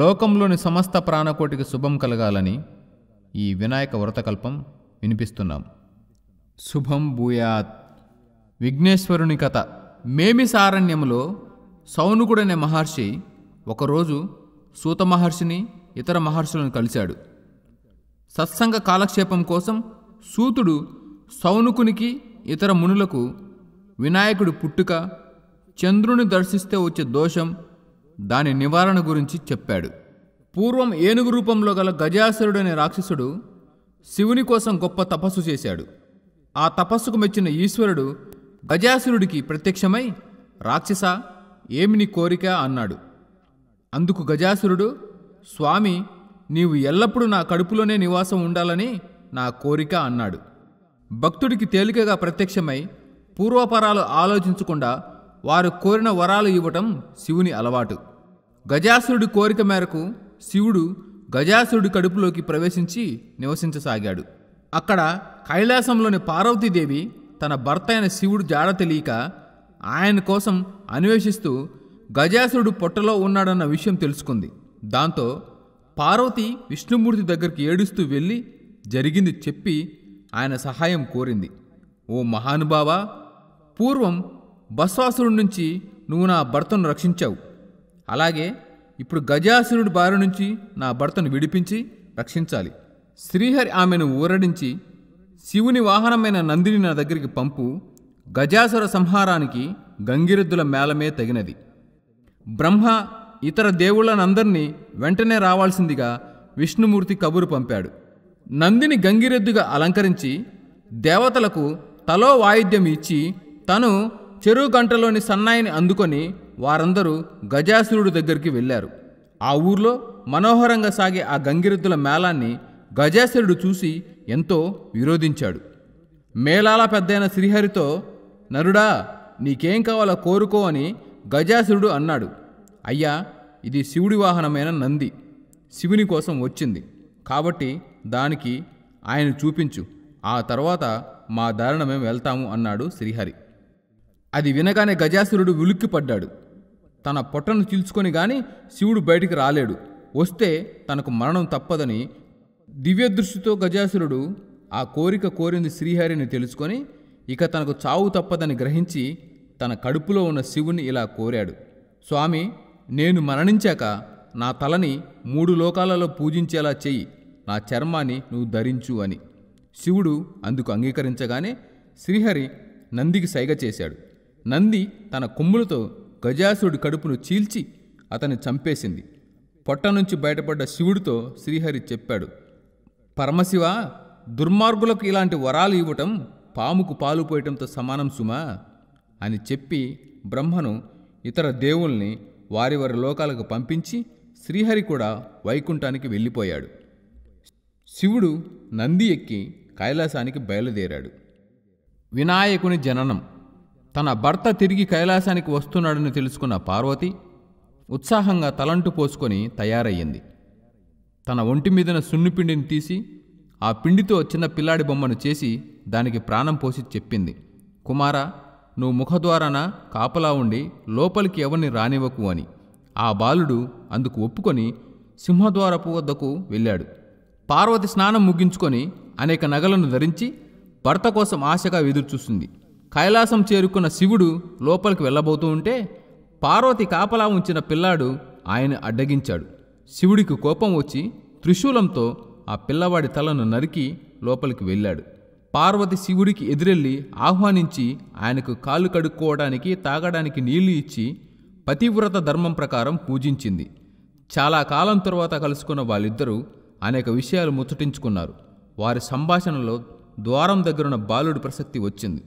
లోకంలోని సమస్త ప్రాణకోటికి శుభం కలగాలని ఈ వినాయక వ్రతకల్పం వినిపిస్తున్నాం శుభం భూయాత్ విఘ్నేశ్వరుని కథ మేమి సారణ్యంలో సౌనుకుడనే మహర్షి ఒకరోజు సూత మహర్షిని ఇతర మహర్షులను కలిశాడు సత్సంగ కాలక్షేపం కోసం సూతుడు సౌనుకునికి ఇతర మునులకు వినాయకుడి పుట్టుక చంద్రుని దర్శిస్తే వచ్చే దోషం దాని నివారణ గురించి చెప్పాడు పూర్వం ఏనుగు రూపంలో గల గజాసురుడనే రాక్షసుడు శివుని కోసం గొప్ప తపస్సు చేశాడు ఆ తపస్సుకు మెచ్చిన ఈశ్వరుడు గజాసురుడికి ప్రత్యక్షమై రాక్షస ఏమి నీ కోరిక అన్నాడు అందుకు గజాసురుడు స్వామి నీవు ఎల్లప్పుడూ నా కడుపులోనే నివాసం ఉండాలని నా కోరిక అన్నాడు భక్తుడికి తేలికగా ప్రత్యక్షమై పూర్వపరాలు ఆలోచించకుండా వారు కోరిన వరాలు ఇవ్వటం శివుని అలవాటు గజాసురుడి కోరిక మేరకు శివుడు గజాసురుడి కడుపులోకి ప్రవేశించి నివసించసాగాడు అక్కడ కైలాసంలోని పార్వతీదేవి తన భర్త అయిన శివుడు జాడ తెలియక ఆయన కోసం అన్వేషిస్తూ గజాసురుడు పొట్టలో ఉన్నాడన్న విషయం తెలుసుకుంది దాంతో పార్వతి విష్ణుమూర్తి దగ్గరికి ఏడుస్తూ వెళ్ళి జరిగింది చెప్పి ఆయన సహాయం కోరింది ఓ మహానుభావా పూర్వం బస్వాసురుడి నుంచి నువ్వు నా భర్తను రక్షించావు అలాగే ఇప్పుడు గజాసురుడి బారి నుంచి నా భర్తను విడిపించి రక్షించాలి శ్రీహరి ఆమెను ఊరడించి శివుని వాహనమైన నందిని నా దగ్గరికి పంపు గజాసుర సంహారానికి గంగిరెద్దుల మేళమే తగినది బ్రహ్మ ఇతర దేవుళ్ళనందరినీ వెంటనే రావాల్సిందిగా విష్ణుమూర్తి కబురు పంపాడు నందిని గంగిరెద్దుగా అలంకరించి దేవతలకు తలో వాయిద్యం ఇచ్చి తను చెరువు గంటలోని సన్నాయిని అందుకొని వారందరూ గజాసురుడి దగ్గరికి వెళ్ళారు ఆ ఊర్లో మనోహరంగా సాగే ఆ గంగిరెద్దుల మేళాన్ని గజాసురుడు చూసి ఎంతో విరోధించాడు మేళాల పెద్దైన శ్రీహరితో నరుడా నీకేం కావాలో కోరుకో అని గజాసురుడు అన్నాడు అయ్యా ఇది శివుడి వాహనమైన నంది శివుని కోసం వచ్చింది కాబట్టి దానికి ఆయన చూపించు ఆ తర్వాత మా దారుణమే మేము వెళ్తాము అన్నాడు శ్రీహరి అది వినగానే గజాసురుడు ఉలిక్కిపడ్డాడు తన పొట్టను చీల్చుకొని గాని శివుడు బయటికి రాలేడు వస్తే తనకు మరణం తప్పదని దివ్యదృష్టితో గజాసురుడు ఆ కోరిక కోరింది శ్రీహరిని తెలుసుకొని ఇక తనకు చావు తప్పదని గ్రహించి తన కడుపులో ఉన్న శివుని ఇలా కోరాడు స్వామి నేను మరణించాక నా తలని మూడు లోకాలలో పూజించేలా చెయ్యి నా చర్మాన్ని నువ్వు ధరించు అని శివుడు అందుకు అంగీకరించగానే శ్రీహరి నందికి సైగ చేశాడు నంది తన కొమ్ములతో గజాసుడి కడుపును చీల్చి అతన్ని చంపేసింది పొట్ట నుంచి బయటపడ్డ శివుడితో శ్రీహరి చెప్పాడు పరమశివ దుర్మార్గులకు ఇలాంటి వరాలు ఇవ్వటం పాముకు పాలు పోయటంతో సమానం సుమా అని చెప్పి బ్రహ్మను ఇతర దేవుల్ని వారి వారి లోకాలకు పంపించి శ్రీహరి కూడా వైకుంఠానికి వెళ్ళిపోయాడు శివుడు నంది ఎక్కి కైలాసానికి బయలుదేరాడు వినాయకుని జననం తన భర్త తిరిగి కైలాసానికి వస్తున్నాడని తెలుసుకున్న పార్వతి ఉత్సాహంగా తలంటు పోసుకొని తయారయ్యింది తన ఒంటి మీదన సున్నిపిండిని తీసి ఆ పిండితో చిన్న పిల్లాడి బొమ్మను చేసి దానికి ప్రాణం పోసి చెప్పింది కుమారా నువ్వు ముఖద్వారాన కాపలా ఉండి లోపలికి ఎవరిని రానివ్వకు అని ఆ బాలుడు అందుకు ఒప్పుకొని సింహద్వారపు వద్దకు వెళ్ళాడు పార్వతి స్నానం ముగించుకొని అనేక నగలను ధరించి భర్త కోసం ఆశగా ఎదురుచూసింది కైలాసం చేరుకున్న శివుడు లోపలికి వెళ్ళబోతూ ఉంటే పార్వతి కాపలా ఉంచిన పిల్లాడు ఆయన అడ్డగించాడు శివుడికి కోపం వచ్చి త్రిశూలంతో ఆ పిల్లవాడి తలను నరికి లోపలికి వెళ్ళాడు పార్వతి శివుడికి ఎదురెళ్ళి ఆహ్వానించి ఆయనకు కాళ్ళు కడుక్కోవడానికి తాగడానికి నీళ్లు ఇచ్చి పతివ్రత ధర్మం ప్రకారం పూజించింది చాలా కాలం తరువాత కలుసుకున్న వాళ్ళిద్దరూ అనేక విషయాలు ముచ్చటించుకున్నారు వారి సంభాషణలో ద్వారం దగ్గరున్న బాలుడి ప్రసక్తి వచ్చింది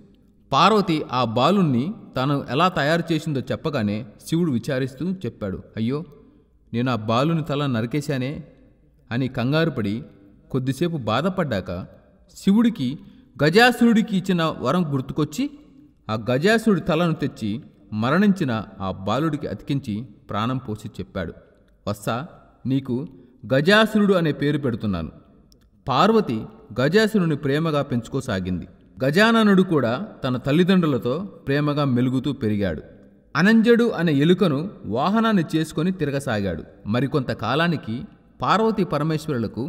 పార్వతి ఆ బాలుణ్ణి తాను ఎలా తయారు చేసిందో చెప్పగానే శివుడు విచారిస్తూ చెప్పాడు అయ్యో నేను ఆ బాలుని తల నరికేశానే అని కంగారు పడి కొద్దిసేపు బాధపడ్డాక శివుడికి గజాసురుడికి ఇచ్చిన వరం గుర్తుకొచ్చి ఆ గజాసురుడి తలను తెచ్చి మరణించిన ఆ బాలుడికి అతికించి ప్రాణం పోసి చెప్పాడు వస్సా నీకు గజాసురుడు అనే పేరు పెడుతున్నాను పార్వతి గజాసురుని ప్రేమగా పెంచుకోసాగింది గజాననుడు కూడా తన తల్లిదండ్రులతో ప్రేమగా మెలుగుతూ పెరిగాడు అనంజడు అనే ఎలుకను వాహనాన్ని చేసుకొని తిరగసాగాడు మరికొంత కాలానికి పార్వతీ పరమేశ్వరులకు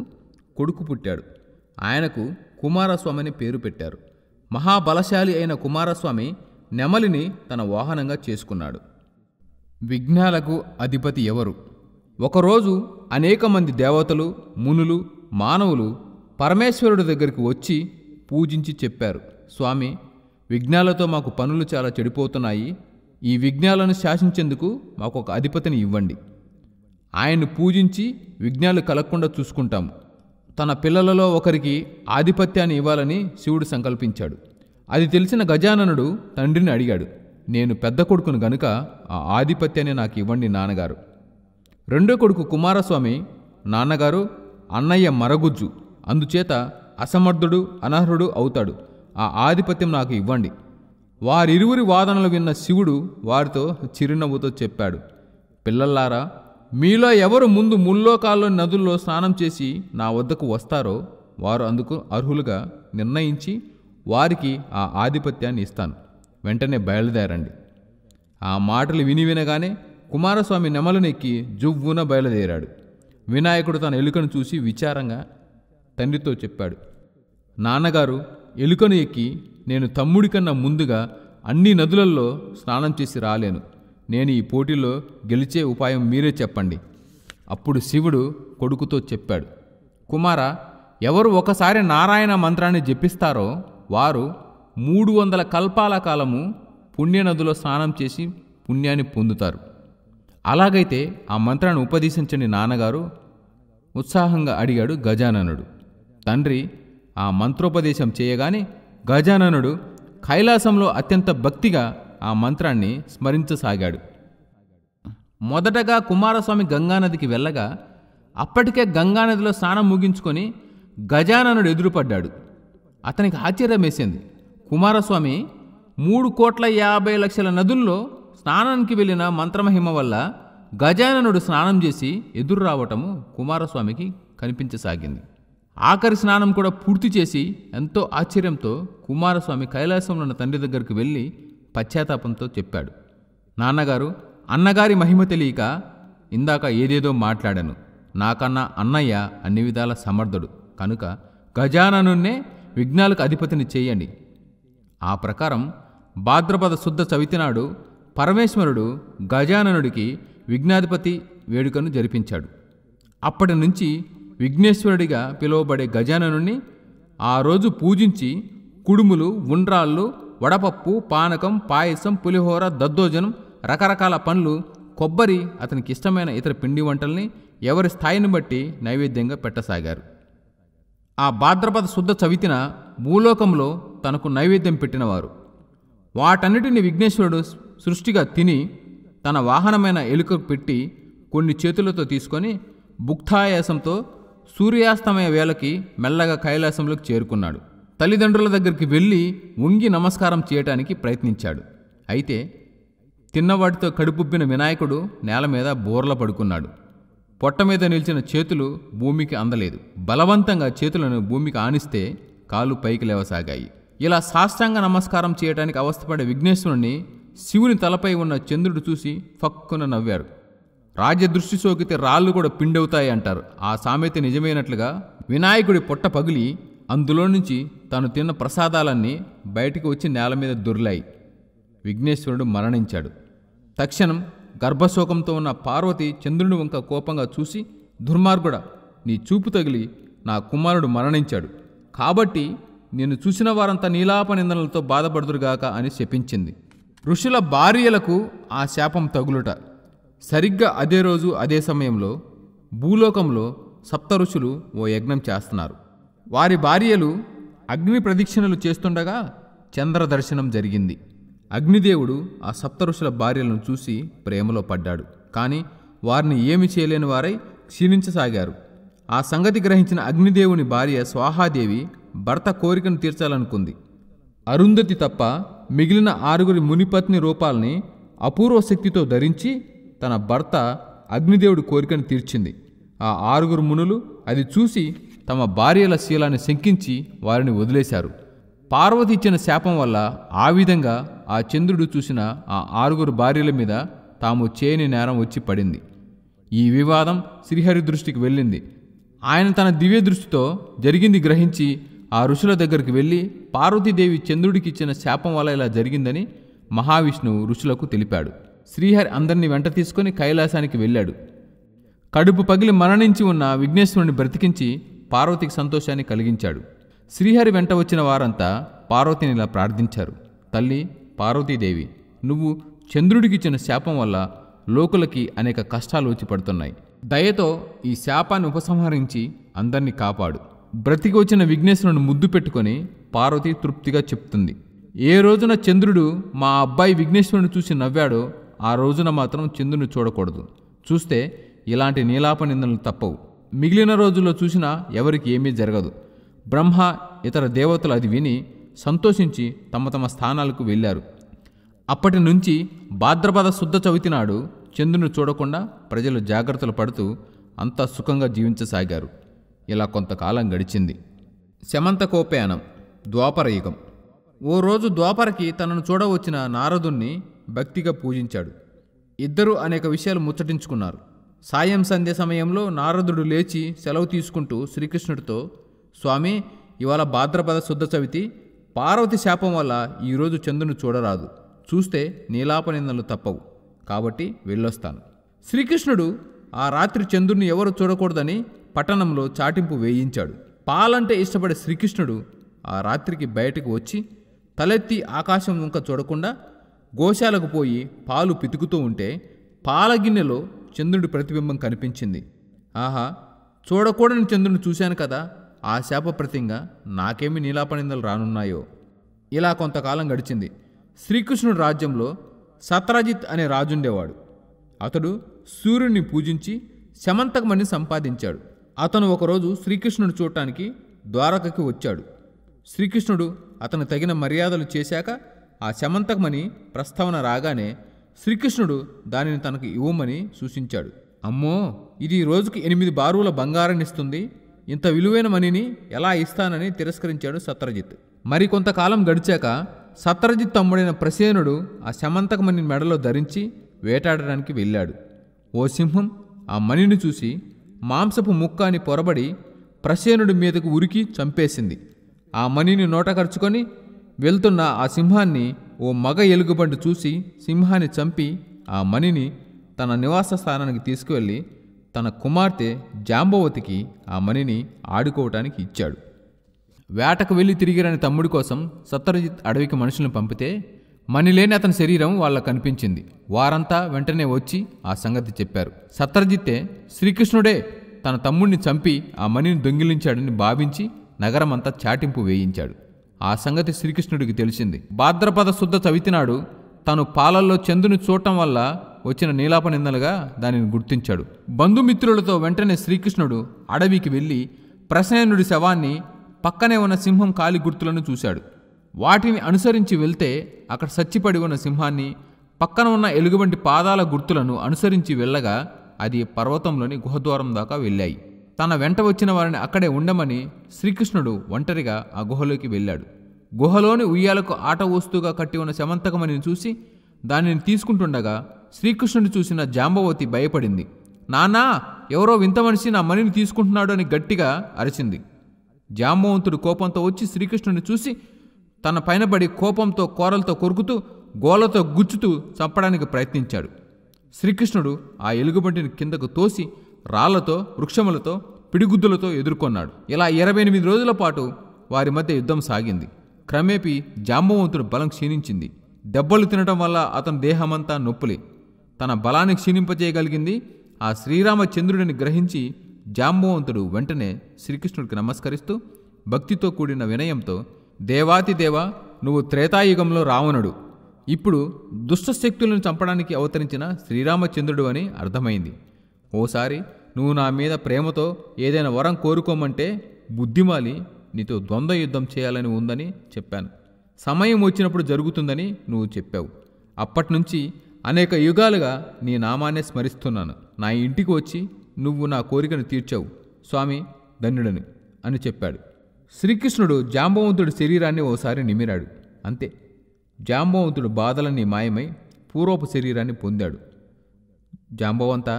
కొడుకు పుట్టాడు ఆయనకు కుమారస్వామిని పేరు పెట్టారు మహాబలశాలి అయిన కుమారస్వామి నెమలిని తన వాహనంగా చేసుకున్నాడు విఘ్నాలకు అధిపతి ఎవరు ఒకరోజు అనేక మంది దేవతలు మునులు మానవులు పరమేశ్వరుడి దగ్గరికి వచ్చి పూజించి చెప్పారు స్వామి విఘ్నాలతో మాకు పనులు చాలా చెడిపోతున్నాయి ఈ విఘ్నాలను శాసించేందుకు మాకు ఒక అధిపతిని ఇవ్వండి ఆయన్ను పూజించి విఘ్నాలు కలగకుండా చూసుకుంటాము తన పిల్లలలో ఒకరికి ఆధిపత్యాన్ని ఇవ్వాలని శివుడు సంకల్పించాడు అది తెలిసిన గజాననుడు తండ్రిని అడిగాడు నేను పెద్ద కొడుకును గనుక ఆ ఆధిపత్యాన్ని నాకు ఇవ్వండి నాన్నగారు రెండో కొడుకు కుమారస్వామి నాన్నగారు అన్నయ్య మరగుజ్జు అందుచేత అసమర్థుడు అనర్హుడు అవుతాడు ఆ ఆధిపత్యం నాకు ఇవ్వండి వారిరువురి వాదనలు విన్న శివుడు వారితో చిరునవ్వుతో చెప్పాడు పిల్లల్లారా మీలో ఎవరు ముందు ముల్లోకాల్లో నదుల్లో స్నానం చేసి నా వద్దకు వస్తారో వారు అందుకు అర్హులుగా నిర్ణయించి వారికి ఆ ఆధిపత్యాన్ని ఇస్తాను వెంటనే బయలుదేరండి ఆ మాటలు విని వినగానే కుమారస్వామి నెమలనెక్కి జువ్వున బయలుదేరాడు వినాయకుడు తన ఎలుకను చూసి విచారంగా తండ్రితో చెప్పాడు నాన్నగారు ఎలుకను ఎక్కి నేను తమ్ముడి కన్నా ముందుగా అన్ని నదులల్లో స్నానం చేసి రాలేను నేను ఈ పోటీలో గెలిచే ఉపాయం మీరే చెప్పండి అప్పుడు శివుడు కొడుకుతో చెప్పాడు కుమార ఎవరు ఒకసారి నారాయణ మంత్రాన్ని జపిస్తారో వారు మూడు వందల కల్పాల కాలము నదులో స్నానం చేసి పుణ్యాన్ని పొందుతారు అలాగైతే ఆ మంత్రాన్ని ఉపదేశించని నాన్నగారు ఉత్సాహంగా అడిగాడు గజాననుడు తండ్రి ఆ మంత్రోపదేశం చేయగానే గజాననుడు కైలాసంలో అత్యంత భక్తిగా ఆ మంత్రాన్ని స్మరించసాగాడు మొదటగా కుమారస్వామి గంగానదికి వెళ్ళగా అప్పటికే గంగానదిలో స్నానం ముగించుకొని గజాననుడు ఎదురుపడ్డాడు అతనికి ఆశ్చర్యం వేసింది కుమారస్వామి మూడు కోట్ల యాభై లక్షల నదుల్లో స్నానానికి వెళ్ళిన మంత్రమహిమ వల్ల గజాననుడు స్నానం చేసి ఎదురు రావటము కుమారస్వామికి కనిపించసాగింది ఆఖరి స్నానం కూడా పూర్తి చేసి ఎంతో ఆశ్చర్యంతో కుమారస్వామి కైలాసంలో ఉన్న తండ్రి దగ్గరికి వెళ్ళి పశ్చాత్తాపంతో చెప్పాడు నాన్నగారు అన్నగారి మహిమ తెలియక ఇందాక ఏదేదో మాట్లాడాను నాకన్నా అన్నయ్య అన్ని విధాల సమర్థుడు కనుక గజాననున్నే విఘ్నాలకు అధిపతిని చేయండి ఆ ప్రకారం భాద్రపద శుద్ధ చవితినాడు పరమేశ్వరుడు గజాననుడికి విఘ్నాధిపతి వేడుకను జరిపించాడు అప్పటి నుంచి విఘ్నేశ్వరుడిగా పిలువబడే గజాననుని ఆ రోజు పూజించి కుడుములు ఉండ్రాళ్ళు వడపప్పు పానకం పాయసం పులిహోర దద్దోజనం రకరకాల పండ్లు కొబ్బరి అతనికి ఇష్టమైన ఇతర పిండి వంటల్ని ఎవరి స్థాయిని బట్టి నైవేద్యంగా పెట్టసాగారు ఆ భాద్రపద శుద్ధ చవితిన భూలోకంలో తనకు నైవేద్యం పెట్టినవారు వాటన్నిటిని విఘ్నేశ్వరుడు సృష్టిగా తిని తన వాహనమైన ఎలుకకు పెట్టి కొన్ని చేతులతో తీసుకొని భుక్తాయాసంతో సూర్యాస్తమయ వేళకి మెల్లగా కైలాసంలోకి చేరుకున్నాడు తల్లిదండ్రుల దగ్గరికి వెళ్ళి ఉంగి నమస్కారం చేయటానికి ప్రయత్నించాడు అయితే తిన్నవాటితో కడుపుబ్బిన వినాయకుడు నేల మీద బోర్ల పడుకున్నాడు పొట్ట మీద నిలిచిన చేతులు భూమికి అందలేదు బలవంతంగా చేతులను భూమికి ఆనిస్తే కాలు పైకి లేవసాగాయి ఇలా సాష్టాంగ నమస్కారం చేయడానికి అవస్థపడే విఘ్నేశ్వరుణ్ణి శివుని తలపై ఉన్న చంద్రుడు చూసి ఫక్కున నవ్వారు రాజ్య దృష్టి సోకితే రాళ్ళు కూడా పిండవుతాయి అంటారు ఆ సామెత నిజమైనట్లుగా వినాయకుడి పొట్ట పగిలి అందులో నుంచి తాను తిన్న ప్రసాదాలన్నీ బయటికి వచ్చి నేల మీద దొర్లాయి విఘ్నేశ్వరుడు మరణించాడు తక్షణం గర్భశోకంతో ఉన్న పార్వతి చంద్రుని వంక కోపంగా చూసి దుర్మార్గుడ నీ చూపు తగిలి నా కుమారుడు మరణించాడు కాబట్టి నేను చూసిన వారంతా నీలాప నిందనలతో బాధపడుతురుగాక అని శపించింది ఋషుల భార్యలకు ఆ శాపం తగులుట సరిగ్గా అదే రోజు అదే సమయంలో భూలోకంలో సప్తఋషులు ఓ యజ్ఞం చేస్తున్నారు వారి భార్యలు అగ్ని ప్రదీక్షణలు చేస్తుండగా చంద్రదర్శనం జరిగింది అగ్నిదేవుడు ఆ సప్తఋషుల భార్యలను చూసి ప్రేమలో పడ్డాడు కానీ వారిని ఏమి చేయలేని వారై క్షీణించసాగారు ఆ సంగతి గ్రహించిన అగ్నిదేవుని భార్య స్వాహాదేవి భర్త కోరికను తీర్చాలనుకుంది అరుంధతి తప్ప మిగిలిన ఆరుగురి మునిపత్ని రూపాల్ని అపూర్వ శక్తితో ధరించి తన భర్త అగ్నిదేవుడి కోరికను తీర్చింది ఆ ఆరుగురు మునులు అది చూసి తమ భార్యల శీలాన్ని శంకించి వారిని వదిలేశారు పార్వతి ఇచ్చిన శాపం వల్ల ఆ విధంగా ఆ చంద్రుడు చూసిన ఆ ఆరుగురు భార్యల మీద తాము చేయని నేరం వచ్చి పడింది ఈ వివాదం శ్రీహరి దృష్టికి వెళ్ళింది ఆయన తన దివ్య దృష్టితో జరిగింది గ్రహించి ఆ ఋషుల దగ్గరికి వెళ్ళి పార్వతీదేవి చంద్రుడికి ఇచ్చిన శాపం వల్ల ఇలా జరిగిందని మహావిష్ణువు ఋషులకు తెలిపాడు శ్రీహరి అందరినీ వెంట తీసుకుని కైలాసానికి వెళ్ళాడు కడుపు పగిలి మరణించి ఉన్న విఘ్నేశ్వరుని బ్రతికించి పార్వతికి సంతోషాన్ని కలిగించాడు శ్రీహరి వెంట వచ్చిన వారంతా పార్వతిని ఇలా ప్రార్థించారు తల్లి పార్వతీదేవి నువ్వు చంద్రుడికిచ్చిన శాపం వల్ల లోకులకి అనేక కష్టాలు వచ్చి పడుతున్నాయి దయతో ఈ శాపాన్ని ఉపసంహరించి అందరినీ కాపాడు బ్రతికి వచ్చిన విఘ్నేశ్వరుని ముద్దు పెట్టుకొని పార్వతి తృప్తిగా చెప్తుంది ఏ రోజున చంద్రుడు మా అబ్బాయి విఘ్నేశ్వరుని చూసి నవ్వాడో ఆ రోజున మాత్రం చందును చూడకూడదు చూస్తే ఇలాంటి నీలాప నిందనలు తప్పవు మిగిలిన రోజుల్లో చూసినా ఎవరికి ఏమీ జరగదు బ్రహ్మ ఇతర దేవతలు అది విని సంతోషించి తమ తమ స్థానాలకు వెళ్ళారు అప్పటి నుంచి భాద్రపద శుద్ధ చవితి నాడు చంద్రుని చూడకుండా ప్రజలు జాగ్రత్తలు పడుతూ అంతా సుఖంగా జీవించసాగారు ఇలా కొంతకాలం గడిచింది శమంతకోపయానం ద్వాపరయుగం ఓ రోజు ద్వాపరకి తనను చూడవచ్చిన నారదుణ్ణి భక్తిగా పూజించాడు ఇద్దరూ అనేక విషయాలు ముచ్చటించుకున్నారు సాయం సంధ్య సమయంలో నారదుడు లేచి సెలవు తీసుకుంటూ శ్రీకృష్ణుడితో స్వామి ఇవాళ భాద్రపద శుద్ధ చవితి పార్వతి శాపం వల్ల ఈరోజు చంద్రుని చూడరాదు చూస్తే నీలాప నిందలు తప్పవు కాబట్టి వెళ్ళొస్తాను శ్రీకృష్ణుడు ఆ రాత్రి చంద్రుని ఎవరు చూడకూడదని పట్టణంలో చాటింపు వేయించాడు పాలంటే ఇష్టపడే శ్రీకృష్ణుడు ఆ రాత్రికి బయటకు వచ్చి తలెత్తి ఆకాశం వంక చూడకుండా గోశాలకు పోయి పాలు పితుకుతూ ఉంటే పాలగిన్నెలో చంద్రుడి ప్రతిబింబం కనిపించింది ఆహా చూడకూడని చంద్రుని చూశాను కదా ఆ శాప ప్రతింగా నాకేమి నీలాపనిందలు రానున్నాయో ఇలా కొంతకాలం గడిచింది శ్రీకృష్ణుడు రాజ్యంలో సత్రాజిత్ అనే రాజుండేవాడు అతడు సూర్యుడిని పూజించి శమంతకమని సంపాదించాడు అతను ఒకరోజు శ్రీకృష్ణుడు చూడటానికి ద్వారకకి వచ్చాడు శ్రీకృష్ణుడు అతను తగిన మర్యాదలు చేశాక ఆ శమంతకమని ప్రస్తావన రాగానే శ్రీకృష్ణుడు దానిని తనకు ఇవ్వమని సూచించాడు అమ్మో ఇది రోజుకి ఎనిమిది బారువుల బంగారాన్నిస్తుంది ఇంత విలువైన మణిని ఎలా ఇస్తానని తిరస్కరించాడు సత్రజిత్ మరి కొంతకాలం గడిచాక సత్రజిత్ తమ్ముడైన ప్రసేనుడు ఆ శమంతకమణిని మెడలో ధరించి వేటాడడానికి వెళ్ళాడు ఓ సింహం ఆ మణిని చూసి మాంసపు ముక్క అని పొరబడి ప్రసేనుడి మీదకు ఉరికి చంపేసింది ఆ మణిని నోట ఖర్చుకొని వెళ్తున్న ఆ సింహాన్ని ఓ మగ ఎలుగుబంటి చూసి సింహాన్ని చంపి ఆ మణిని తన నివాస స్థానానికి తీసుకువెళ్ళి తన కుమార్తె జాంబవతికి ఆ మణిని ఆడుకోవటానికి ఇచ్చాడు వేటకు వెళ్ళి తిరిగిరని తమ్ముడి కోసం సత్రజిత్ అడవికి మనుషులను పంపితే మణిలేని అతని శరీరం వాళ్ళకు కనిపించింది వారంతా వెంటనే వచ్చి ఆ సంగతి చెప్పారు సత్తరజిత్తే శ్రీకృష్ణుడే తన తమ్ముడిని చంపి ఆ మణిని దొంగిలించాడని భావించి నగరమంతా చాటింపు వేయించాడు ఆ సంగతి శ్రీకృష్ణుడికి తెలిసింది భాద్రపద శుద్ధ చవితినాడు తను పాలల్లో చందుని చూడటం వల్ల వచ్చిన నీలాప నిందలుగా దానిని గుర్తించాడు బంధుమిత్రులతో వెంటనే శ్రీకృష్ణుడు అడవికి వెళ్ళి ప్రసయనుడి శవాన్ని పక్కనే ఉన్న సింహం కాలి గుర్తులను చూశాడు వాటిని అనుసరించి వెళ్తే అక్కడ సచ్చిపడి ఉన్న సింహాన్ని పక్కన ఉన్న ఎలుగుబంటి పాదాల గుర్తులను అనుసరించి వెళ్ళగా అది పర్వతంలోని గుహద్వారం దాకా వెళ్ళాయి తన వెంట వచ్చిన వారిని అక్కడే ఉండమని శ్రీకృష్ణుడు ఒంటరిగా ఆ గుహలోకి వెళ్ళాడు గుహలోని ఉయ్యాలకు ఆట వస్తువుగా కట్టి ఉన్న శమంతకమని చూసి దానిని తీసుకుంటుండగా శ్రీకృష్ణుడు చూసిన జాంబవతి భయపడింది నానా ఎవరో వింత మనిషి నా మణిని తీసుకుంటున్నాడు అని గట్టిగా అరిచింది జాంబవంతుడు కోపంతో వచ్చి శ్రీకృష్ణుని చూసి తన పైన పడి కోపంతో కోరలతో కొరుకుతూ గోలతో గుచ్చుతూ చంపడానికి ప్రయత్నించాడు శ్రీకృష్ణుడు ఆ ఎలుగుబంటిని కిందకు తోసి రాళ్లతో వృక్షములతో పిడిగుద్దులతో ఎదుర్కొన్నాడు ఇలా ఇరవై ఎనిమిది రోజుల పాటు వారి మధ్య యుద్ధం సాగింది క్రమేపీ జాంబవంతుడు బలం క్షీణించింది దెబ్బలు తినటం వల్ల అతని దేహమంతా నొప్పులే తన బలాన్ని క్షీణింపజేయగలిగింది ఆ శ్రీరామచంద్రుడిని గ్రహించి జాంబవంతుడు వెంటనే శ్రీకృష్ణుడికి నమస్కరిస్తూ భక్తితో కూడిన వినయంతో దేవాతి దేవ నువ్వు త్రేతాయుగంలో రావణుడు ఇప్పుడు దుష్టశక్తులను చంపడానికి అవతరించిన శ్రీరామచంద్రుడు అని అర్థమైంది ఓసారి నువ్వు నా మీద ప్రేమతో ఏదైనా వరం కోరుకోమంటే బుద్ధిమాలి నీతో ద్వంద్వ యుద్ధం చేయాలని ఉందని చెప్పాను సమయం వచ్చినప్పుడు జరుగుతుందని నువ్వు చెప్పావు అప్పటినుంచి అనేక యుగాలుగా నీ నామాన్నే స్మరిస్తున్నాను నా ఇంటికి వచ్చి నువ్వు నా కోరికను తీర్చావు స్వామి ధన్యుడని అని చెప్పాడు శ్రీకృష్ణుడు జాంబవంతుడి శరీరాన్ని ఓసారి నిమిరాడు అంతే జాంబవంతుడు బాధలన్నీ మాయమై పూర్వపు శరీరాన్ని పొందాడు జాంబవంత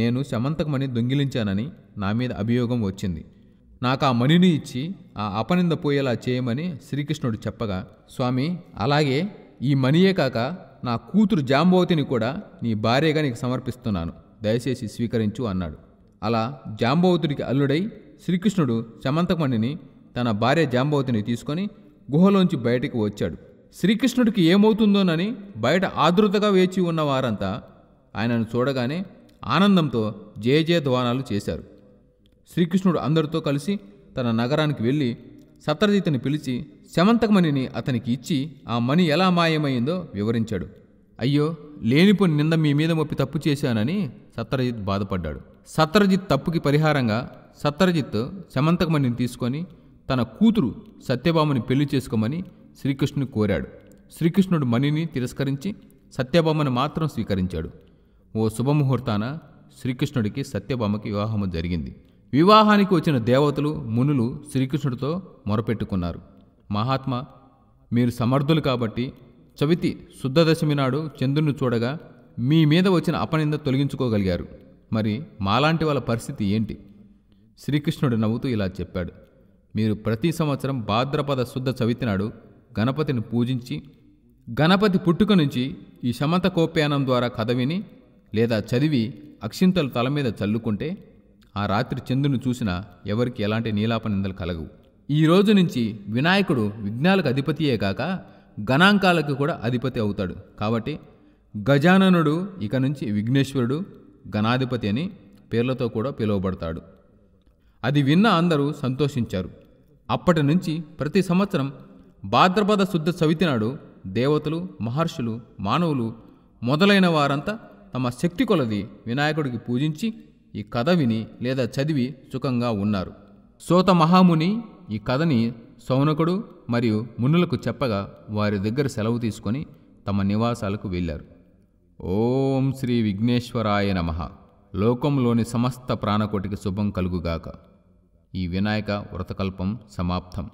నేను శమంతకు మణి దొంగిలించానని నా మీద అభియోగం వచ్చింది నాకు ఆ మణిని ఇచ్చి ఆ అపనింద పోయేలా చేయమని శ్రీకృష్ణుడు చెప్పగా స్వామి అలాగే ఈ మణియే కాక నా కూతురు జాంబవతిని కూడా నీ భార్యగా నీకు సమర్పిస్తున్నాను దయచేసి స్వీకరించు అన్నాడు అలా జాంబవతుడికి అల్లుడై శ్రీకృష్ణుడు శమంతకమణిని తన భార్య జాంబవతిని తీసుకొని గుహలోంచి బయటికి వచ్చాడు శ్రీకృష్ణుడికి ఏమవుతుందోనని బయట ఆదృతగా వేచి ఉన్న వారంతా ఆయనను చూడగానే ఆనందంతో జయజయధ్వానాలు చేశారు శ్రీకృష్ణుడు అందరితో కలిసి తన నగరానికి వెళ్ళి సత్రజిత్ని పిలిచి శమంతకమణిని అతనికి ఇచ్చి ఆ మణి ఎలా మాయమైందో వివరించాడు అయ్యో లేనిపోని నింద మీ మీద మొప్పి తప్పు చేశానని సత్రజిత్ బాధపడ్డాడు సత్రజిత్ తప్పుకి పరిహారంగా సత్రజిత్ శమంతకమణిని తీసుకొని తన కూతురు సత్యభామని పెళ్లి చేసుకోమని శ్రీకృష్ణుని కోరాడు శ్రీకృష్ణుడు మణిని తిరస్కరించి సత్యభామను మాత్రం స్వీకరించాడు ఓ శుభముహూర్తాన శ్రీకృష్ణుడికి సత్యభామకి వివాహము జరిగింది వివాహానికి వచ్చిన దేవతలు మునులు శ్రీకృష్ణుడితో మొరపెట్టుకున్నారు మహాత్మా మీరు సమర్థులు కాబట్టి చవితి శుద్ధదశమి నాడు చంద్రుని చూడగా మీ మీద వచ్చిన అపనింద తొలగించుకోగలిగారు మరి మాలాంటి వాళ్ళ పరిస్థితి ఏంటి శ్రీకృష్ణుడు నవ్వుతూ ఇలా చెప్పాడు మీరు ప్రతి సంవత్సరం భాద్రపద శుద్ధ చవితి నాడు గణపతిని పూజించి గణపతి పుట్టుక నుంచి ఈ సమత కోప్యానం ద్వారా కథ విని లేదా చదివి అక్షింతలు తల మీద చల్లుకుంటే ఆ రాత్రి చంద్రుని చూసినా ఎవరికి ఎలాంటి నీలాప నిందలు కలగవు ఈ రోజు నుంచి వినాయకుడు విఘ్నాలకు అధిపతియే కాక గణాంకాలకు కూడా అధిపతి అవుతాడు కాబట్టి గజాననుడు ఇక నుంచి విఘ్నేశ్వరుడు గణాధిపతి అని పేర్లతో కూడా పిలువబడతాడు అది విన్న అందరూ సంతోషించారు అప్పటి నుంచి ప్రతి సంవత్సరం భాద్రపద శుద్ధ చవితినాడు దేవతలు మహర్షులు మానవులు మొదలైన వారంతా తమ శక్తి కొలది వినాయకుడికి పూజించి ఈ కథ విని లేదా చదివి సుఖంగా ఉన్నారు సోత మహాముని ఈ కథని సౌనకుడు మరియు మునులకు చెప్పగా వారి దగ్గర సెలవు తీసుకొని తమ నివాసాలకు వెళ్ళారు ఓం శ్రీ విఘ్నేశ్వరాయ నమ లోకంలోని సమస్త ప్రాణకోటికి శుభం కలుగుగాక ఈ వినాయక వ్రతకల్పం సమాప్తం